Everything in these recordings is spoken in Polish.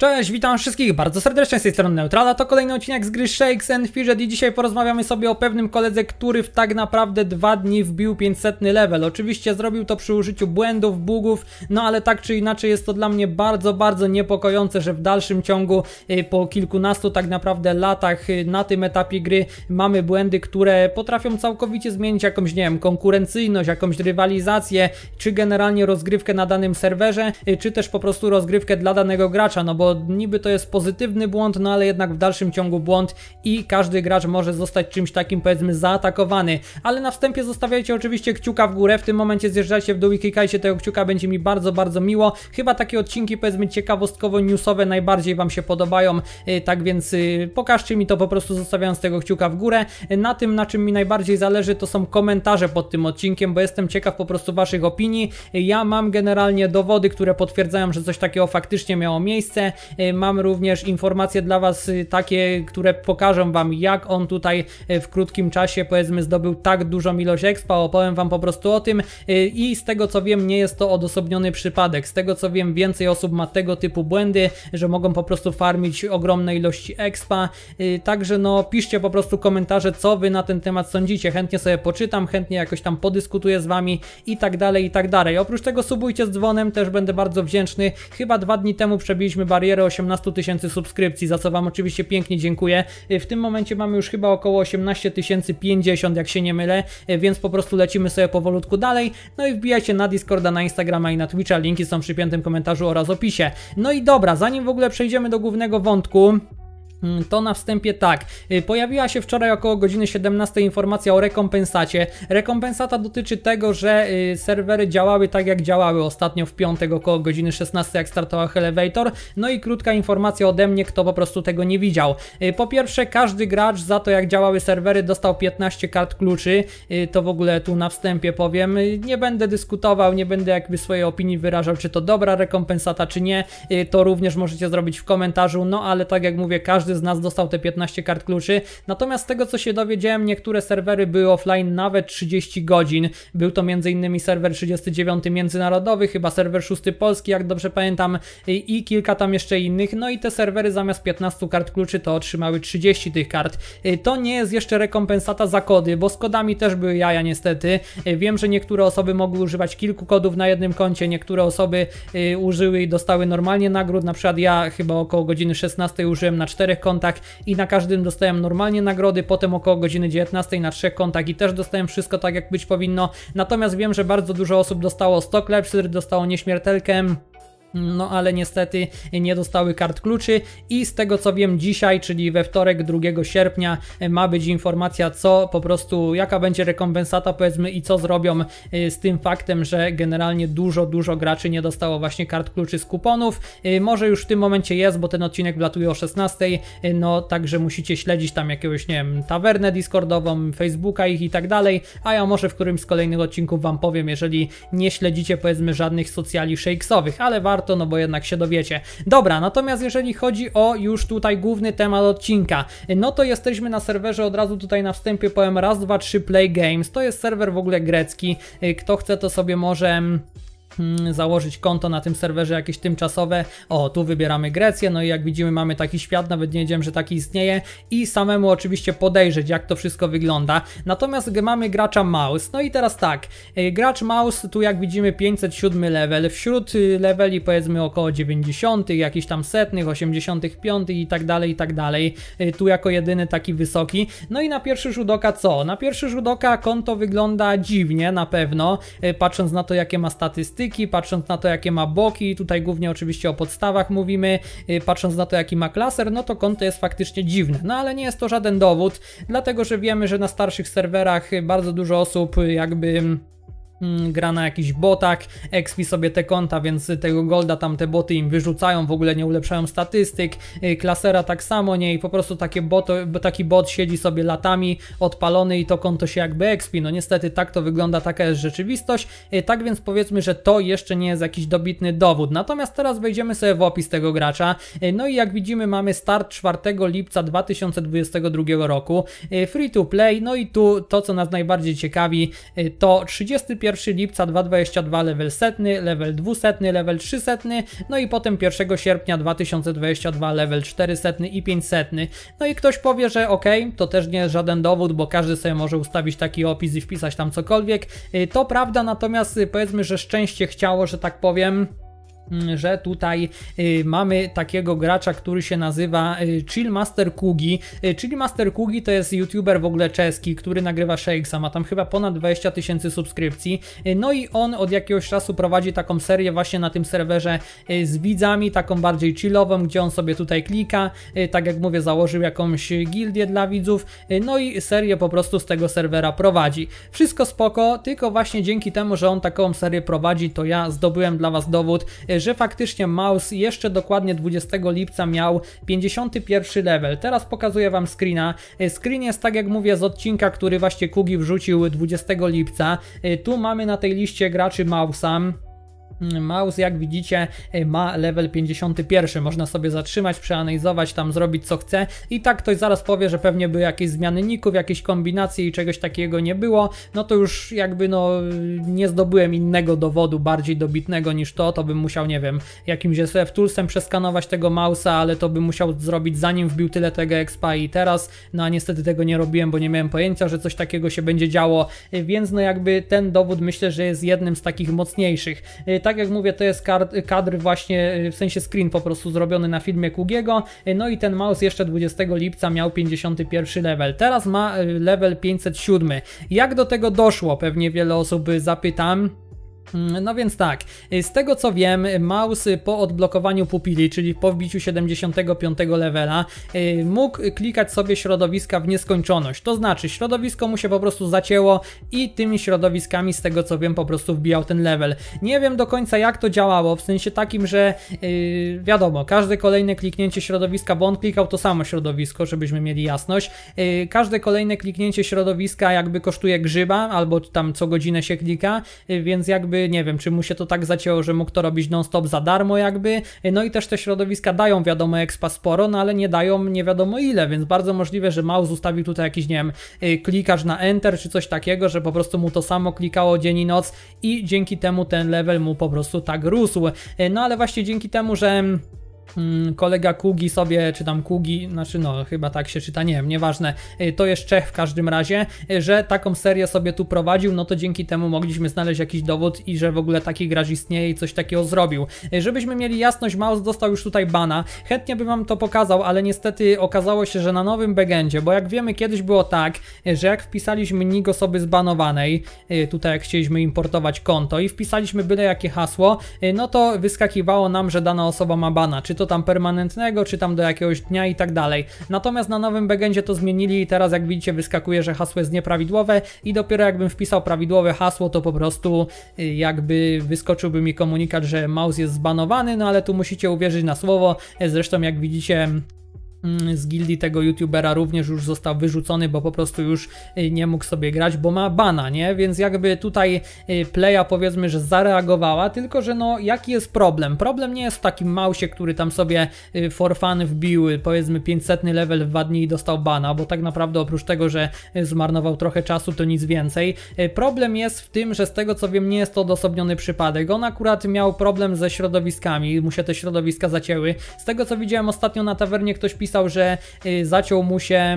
Cześć, witam wszystkich bardzo serdecznie z tej strony Neutrala, to kolejny odcinek z gry Shakes and Fidget i dzisiaj porozmawiamy sobie o pewnym koledze, który w tak naprawdę dwa dni wbił 500 level. Oczywiście zrobił to przy użyciu błędów, bugów, no ale tak czy inaczej jest to dla mnie bardzo, bardzo niepokojące, że w dalszym ciągu y, po kilkunastu tak naprawdę latach y, na tym etapie gry mamy błędy, które potrafią całkowicie zmienić jakąś, nie wiem, konkurencyjność, jakąś rywalizację, czy generalnie rozgrywkę na danym serwerze, y, czy też po prostu rozgrywkę dla danego gracza, no bo niby to jest pozytywny błąd, no ale jednak w dalszym ciągu błąd i każdy gracz może zostać czymś takim powiedzmy zaatakowany. Ale na wstępie zostawiajcie oczywiście kciuka w górę, w tym momencie zjeżdżajcie w dół i klikajcie tego kciuka, będzie mi bardzo, bardzo miło. Chyba takie odcinki powiedzmy ciekawostkowo-newsowe najbardziej Wam się podobają, y, tak więc y, pokażcie mi to po prostu zostawiając tego kciuka w górę. Y, na tym, na czym mi najbardziej zależy, to są komentarze pod tym odcinkiem, bo jestem ciekaw po prostu Waszych opinii. Ja mam generalnie dowody, które potwierdzają, że coś takiego faktycznie miało miejsce. Y, mam również informacje dla Was y, takie, które pokażą Wam, jak on tutaj y, w krótkim czasie, powiedzmy, zdobył tak dużą ilość expa. Opowiem Wam po prostu o tym i z tego co wiem, nie jest to odosobniony przypadek. Z tego co wiem, więcej osób ma tego typu błędy, że mogą po prostu farmić ogromne ilości expa. Także no, piszcie po prostu komentarze, co Wy na ten temat sądzicie. Chętnie sobie poczytam, chętnie jakoś tam podyskutuję z Wami i tak dalej, i tak dalej. Oprócz tego subujcie z dzwonem, też będę bardzo wdzięczny. Chyba dwa dni temu przebiliśmy barierę barierę 18 tysięcy subskrypcji, za co Wam oczywiście pięknie dziękuję. E, w tym momencie mamy już chyba około 18 tysięcy 50, jak się nie mylę, e, więc po prostu lecimy sobie powolutku dalej. No i wbijajcie na Discorda, na Instagrama i na Twitcha, linki są przy piętym komentarzu oraz opisie. No i dobra, zanim w ogóle przejdziemy do głównego wątku, Mm, to na wstępie tak. Y, pojawiła się wczoraj około godziny 17 informacja o rekompensacie. Rekompensata dotyczy tego, że y, serwery działały tak jak działały ostatnio w piątek około godziny 16 jak startował Elevator. No i krótka informacja ode mnie, kto po prostu tego nie widział. Y, po pierwsze każdy gracz za to jak działały serwery dostał 15 kart kluczy. To w ogóle tu na wstępie powiem. Nie będę dyskutował, nie będę jakby swojej opinii wyrażał czy to dobra rekompensata czy nie. To również możecie zrobić w komentarzu. No ale tak jak mówię każdy każdy z nas dostał te 15 kart kluczy, natomiast z tego co się dowiedziałem, niektóre serwery były offline nawet 30 godzin. Był to m.in. serwer 39 międzynarodowy, chyba serwer 6 polski, jak dobrze pamiętam, i kilka tam jeszcze innych. No i te serwery zamiast 15 kart kluczy to otrzymały 30 tych kart. Y, to nie jest jeszcze rekompensata za kody, bo z kodami też były jaja niestety. Y, wiem, że niektóre osoby mogły używać kilku kodów na jednym koncie, niektóre osoby y, użyły i dostały normalnie nagród, na przykład ja chyba około godziny 16 użyłem na czterech trzech kontach i na każdym dostałem normalnie nagrody, potem około godziny 19 na trzech kontach i też dostałem wszystko tak jak być powinno. Natomiast wiem, że bardzo dużo osób dostało 100 klepsydr, dostało nieśmiertelkę, no ale niestety nie dostały kart kluczy i z tego co wiem dzisiaj, czyli we wtorek 2 sierpnia ma być informacja co po prostu, jaka będzie rekompensata powiedzmy i co zrobią y, z tym faktem, że generalnie dużo, dużo graczy nie dostało właśnie kart kluczy z kuponów. Y, może już w tym momencie jest, bo ten odcinek wlatuje o 16, y, no także musicie śledzić tam jakiegoś, nie wiem, tawernę discordową, facebooka ich i tak dalej, a ja może w którymś z kolejnych odcinków wam powiem, jeżeli nie śledzicie powiedzmy żadnych socjali shakesowych, ale warto warto, no bo jednak się dowiecie. Dobra, natomiast jeżeli chodzi o już tutaj główny temat odcinka, no to jesteśmy na serwerze, od razu tutaj na wstępie powiem raz, dwa, trzy Play Games. To jest serwer w ogóle grecki, y, kto chce to sobie może... Mm, Mm, założyć konto na tym serwerze jakieś tymczasowe. O, tu wybieramy Grecję, no i jak widzimy mamy taki świat, nawet nie wiedziałem, że taki istnieje i samemu oczywiście podejrzeć jak to wszystko wygląda. Natomiast mamy gracza Mouse, no i teraz tak, e, gracz Mouse tu jak widzimy 507 level, wśród y, leveli powiedzmy około 90, jakichś tam setnych, 85 i tak dalej, i tak dalej. E, tu jako jedyny taki wysoki. No i na pierwszy rzut oka co? Na pierwszy rzut oka konto wygląda dziwnie na pewno, e, patrząc na to jakie ma statystyki, patrząc na to jakie ma boki, tutaj głównie oczywiście o podstawach mówimy, y, patrząc na to jaki ma klaser, no to konto jest faktycznie dziwne. No ale nie jest to żaden dowód, dlatego że wiemy, że na starszych serwerach bardzo dużo osób y, jakby mm, Mm, gra na jakiś botak, expi sobie te konta, więc tego golda tam te boty im wyrzucają, w ogóle nie ulepszają statystyk, y, klasera tak samo, nie, i po prostu takie boto, taki bot siedzi sobie latami odpalony i to konto się jakby expi, no niestety tak to wygląda, taka jest rzeczywistość, y, tak więc powiedzmy, że to jeszcze nie jest jakiś dobitny dowód, natomiast teraz wejdziemy sobie w opis tego gracza, y, no i jak widzimy mamy start 4 lipca 2022 roku, free to play, no i tu to co nas najbardziej ciekawi to 31 1 lipca 2022 level 100, level 200, level 300, no i potem 1 sierpnia 2022 level 400 i 500. No i ktoś powie, że ok, to też nie jest żaden dowód, bo każdy sobie może ustawić taki opis i wpisać tam cokolwiek. Y, to prawda, natomiast y, powiedzmy, że szczęście chciało, że tak powiem, Mm, że tutaj y, mamy takiego gracza, który się nazywa y, Chillmaster Kugi. Y, Chillmaster Kugi to jest youtuber w ogóle czeski, który nagrywa Shakesa, ma tam chyba ponad 20 tysięcy subskrypcji. No i on od jakiegoś czasu prowadzi taką serię właśnie na tym serwerze z widzami, taką bardziej chillową, gdzie on sobie tutaj klika, tak jak mówię, założył jakąś gildię dla widzów, no i serię po prostu z tego serwera prowadzi. Wszystko spoko, tylko właśnie dzięki temu, że on taką serię prowadzi, to ja zdobyłem dla Was dowód, że faktycznie Maus jeszcze dokładnie 20 lipca miał 51 level. Teraz pokazuję Wam screena. E, screen jest tak jak mówię z odcinka, który właśnie Kugi wrzucił 20 lipca. E, tu mamy na tej liście graczy Mouse'a Maus, jak widzicie, ma level 51. Można sobie zatrzymać, przeanalizować, tam zrobić co chce. I tak ktoś zaraz powie, że pewnie były jakieś zmiany ników, jakieś kombinacje i czegoś takiego nie było. No to już jakby no nie zdobyłem innego dowodu bardziej dobitnego niż to. To bym musiał, nie wiem, jakimś SF Toolsem przeskanować tego Mausa, ale to bym musiał zrobić zanim wbił tyle tego expa i teraz. No a niestety tego nie robiłem, bo nie miałem pojęcia, że coś takiego się będzie działo. Więc no jakby ten dowód myślę, że jest jednym z takich mocniejszych. Tak jak mówię, to jest kadr właśnie, w sensie screen po prostu zrobiony na filmie Kugiego. No i ten mouse jeszcze 20 lipca miał 51 level. Teraz ma y, level 507. Jak do tego doszło? Pewnie wiele osób y, zapytam. Mm, no więc tak, y, z tego co wiem, mouse po odblokowaniu pupili, czyli po wbiciu 75 levela, y, mógł klikać sobie środowiska w nieskończoność. To znaczy, środowisko mu się po prostu zacięło i tymi środowiskami, z tego co wiem, po prostu wbijał ten level. Nie wiem do końca jak to działało, w sensie takim, że yy, wiadomo, każde kolejne kliknięcie środowiska, bo on klikał to samo środowisko, żebyśmy mieli jasność, yy, każde kolejne kliknięcie środowiska jakby kosztuje grzyba, albo tam co godzinę się klika, yy, więc jakby jakby, nie wiem, czy mu się to tak zacięło, że mógł to robić non-stop za darmo jakby, no i też te środowiska dają wiadomo expa sporo, no ale nie dają nie wiadomo ile, więc bardzo możliwe, że mouse ustawił tutaj jakiś, nie wiem, y, klikarz na enter czy coś takiego, że po prostu mu to samo klikało dzień i noc i dzięki temu ten level mu po prostu tak rósł. Y, no ale właśnie dzięki temu, że Mm, kolega Kugi sobie, czy tam Kugi, znaczy no chyba tak się czyta, nie wiem, nieważne, y, to jest Czech w każdym razie, y, że taką serię sobie tu prowadził, no to dzięki temu mogliśmy znaleźć jakiś dowód i że w ogóle taki gracz istnieje i coś takiego zrobił. Y, żebyśmy mieli jasność, Maus dostał już tutaj bana. Chętnie bym wam to pokazał, ale niestety okazało się, że na nowym begendzie, bo jak wiemy kiedyś było tak, że jak wpisaliśmy nick osoby zbanowanej, tutaj jak chcieliśmy importować konto i wpisaliśmy byle jakie hasło, no to wyskakiwało nam, że dana osoba ma bana. Czy to tam permanentnego, czy tam do jakiegoś dnia i tak dalej. Natomiast na nowym backendzie to zmienili i teraz jak widzicie wyskakuje, że hasło jest nieprawidłowe i dopiero jakbym wpisał prawidłowe hasło, to po prostu y, jakby wyskoczyłby mi komunikat, że mouse jest zbanowany, no ale tu musicie uwierzyć na słowo. Zresztą jak widzicie Mm, z gildii tego youtubera również już został wyrzucony, bo po prostu już y, nie mógł sobie grać, bo ma bana, nie? Więc jakby tutaj y, playa powiedzmy, że zareagowała, tylko że no jaki jest problem? Problem nie jest w takim mausie, który tam sobie y, for fun wbił powiedzmy 500 level w 2 dni i dostał bana, bo tak naprawdę oprócz tego, że zmarnował trochę czasu, to nic więcej. Problem jest w tym, że z tego co wiem nie jest to odosobniony przypadek. On akurat miał problem ze środowiskami, mu się te środowiska zacięły. Z tego co widziałem ostatnio na tawernie ktoś pisał pisał, że y, zaciął mu się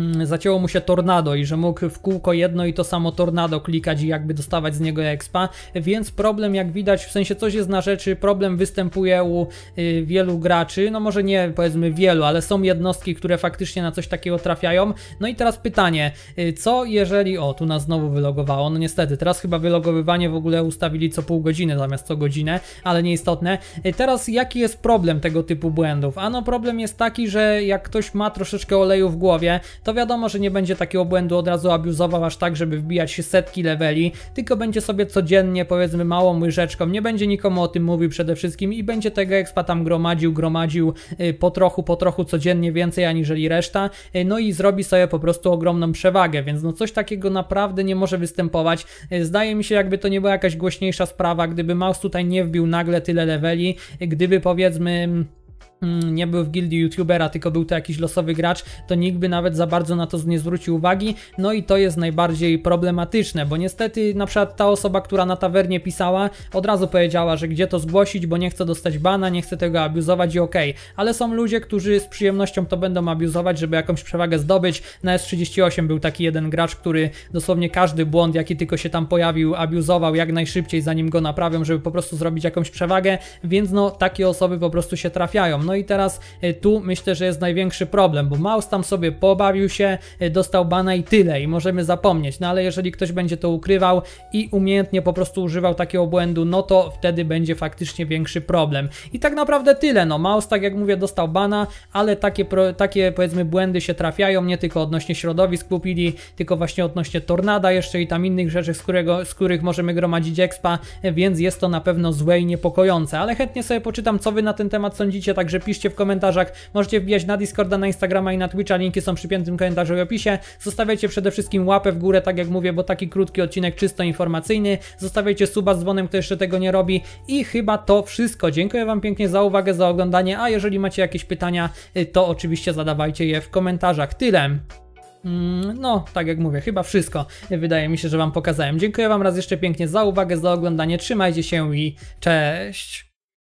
Mm, zacięło mu się tornado i że mógł w kółko jedno i to samo tornado klikać i jakby dostawać z niego expa, więc problem jak widać, w sensie coś jest na rzeczy, problem występuje u y, wielu graczy, no może nie powiedzmy wielu, ale są jednostki, które faktycznie na coś takiego trafiają. No i teraz pytanie, y, co jeżeli, o tu nas znowu wylogowało, no niestety, teraz chyba wylogowywanie w ogóle ustawili co pół godziny zamiast co godzinę, ale nieistotne. Y, teraz jaki jest problem tego typu błędów? Ano problem jest taki, że jak ktoś ma troszeczkę oleju w głowie, to to wiadomo, że nie będzie takiego błędu od razu abuzował aż tak, żeby wbijać się setki leveli, tylko będzie sobie codziennie powiedzmy małą łyżeczką, nie będzie nikomu o tym mówił przede wszystkim i będzie tego expa tam gromadził, gromadził y, po trochu, po trochu codziennie więcej aniżeli reszta, y, no i zrobi sobie po prostu ogromną przewagę, więc no coś takiego naprawdę nie może występować. Y, zdaje mi się, jakby to nie była jakaś głośniejsza sprawa, gdyby Maus tutaj nie wbił nagle tyle leveli, gdyby powiedzmy Mm, nie był w gildii youtubera, tylko był to jakiś losowy gracz, to nikt by nawet za bardzo na to nie zwrócił uwagi, no i to jest najbardziej problematyczne, bo niestety na przykład ta osoba, która na tawernie pisała, od razu powiedziała, że gdzie to zgłosić, bo nie chce dostać bana, nie chce tego abuzować i okej, okay. ale są ludzie, którzy z przyjemnością to będą abuzować, żeby jakąś przewagę zdobyć, na S38 był taki jeden gracz, który dosłownie każdy błąd, jaki tylko się tam pojawił, abuzował jak najszybciej, zanim go naprawią, żeby po prostu zrobić jakąś przewagę, więc no takie osoby po prostu się trafiają, no no i teraz e, tu myślę, że jest największy problem, bo Maus tam sobie pobawił się, e, dostał bana i tyle i możemy zapomnieć. No ale jeżeli ktoś będzie to ukrywał i umiejętnie po prostu używał takiego błędu, no to wtedy będzie faktycznie większy problem. I tak naprawdę tyle. No Maus, tak jak mówię, dostał bana, ale takie, takie powiedzmy błędy się trafiają, nie tylko odnośnie środowisk kupili, tylko właśnie odnośnie tornada jeszcze i tam innych rzeczy, z, którego, z których możemy gromadzić expa, e, więc jest to na pewno złe i niepokojące. Ale chętnie sobie poczytam, co wy na ten temat sądzicie, także piszcie w komentarzach. Możecie wbijać na Discorda, na Instagrama i na Twitcha, linki są przy piętym komentarzu i opisie. Zostawiajcie przede wszystkim łapę w górę, tak jak mówię, bo taki krótki odcinek czysto informacyjny. Zostawiajcie suba z dzwonem, kto jeszcze tego nie robi. I chyba to wszystko. Dziękuję Wam pięknie za uwagę, za oglądanie, a jeżeli macie jakieś pytania, y, to oczywiście zadawajcie je w komentarzach. Tyle. Mm, no, tak jak mówię, chyba wszystko. Y, wydaje mi się, że Wam pokazałem. Dziękuję Wam raz jeszcze pięknie za uwagę, za oglądanie. Trzymajcie się i cześć!